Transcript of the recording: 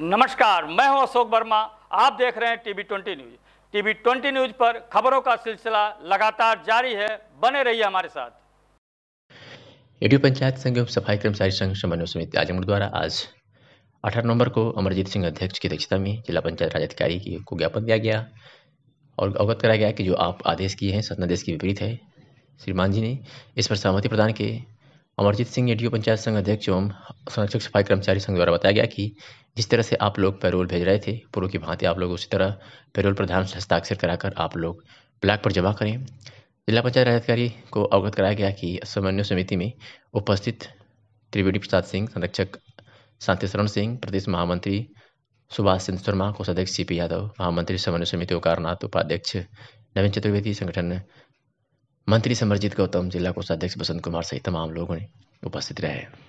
नमस्कार मैं हूं अशोक वर्मा आप देख रहे हैं TV twenty news TV twenty news पर खबरों का सिलसिला लगातार जारी है बने रहिए हमारे साथ एडीयू पंचायत संघ एवं सफाई कर्मचारी संघ समन्वय समिति आजमगढ़ द्वारा आज 18 नवंबर को अमरजीत सिंह अध्यक्ष की अध्यक्षता में जिला पंचायत राज अधिकारी को ज्ञापन दिया गया और अवगत कराया गया कि जो आप आदेश किए हैं सत्नादेश के विपरीत है श्रीमान जी ने इस पर सहमति प्रदान के अमरजीत सिंह एडीओ पंचायत संघ अध्यक्ष एवं संरक्षक सफाई कर्मचारी संघ द्वारा बताया गया कि जिस तरह से आप लोग पैरोल भेज रहे थे पूर्व की भांति आप लोग उसी तरह पैरोल प्रधान से हस्ताक्षर कराकर आप लोग ब्लैक पर जमा करें जिला पंचायत अधिकारी को अवगत कराया गया कि समन्वय समिति में उपस्थित त्रिवेणी प्रसाद सिंह संरक्षक शांति शरण सिंह प्रदेश महामंत्री सुभाष चंद्र शर्मा कोषाध्यक्ष सी पी यादव महामंत्री समन्वय समिति ओकारनाथ उपाध्यक्ष नवीन चतुर्वेदी संगठन मंत्री समरजीत गौतम जिला कोषाध्यक्ष बसंत कुमार सहित तमाम लोगों ने उपस्थित रहे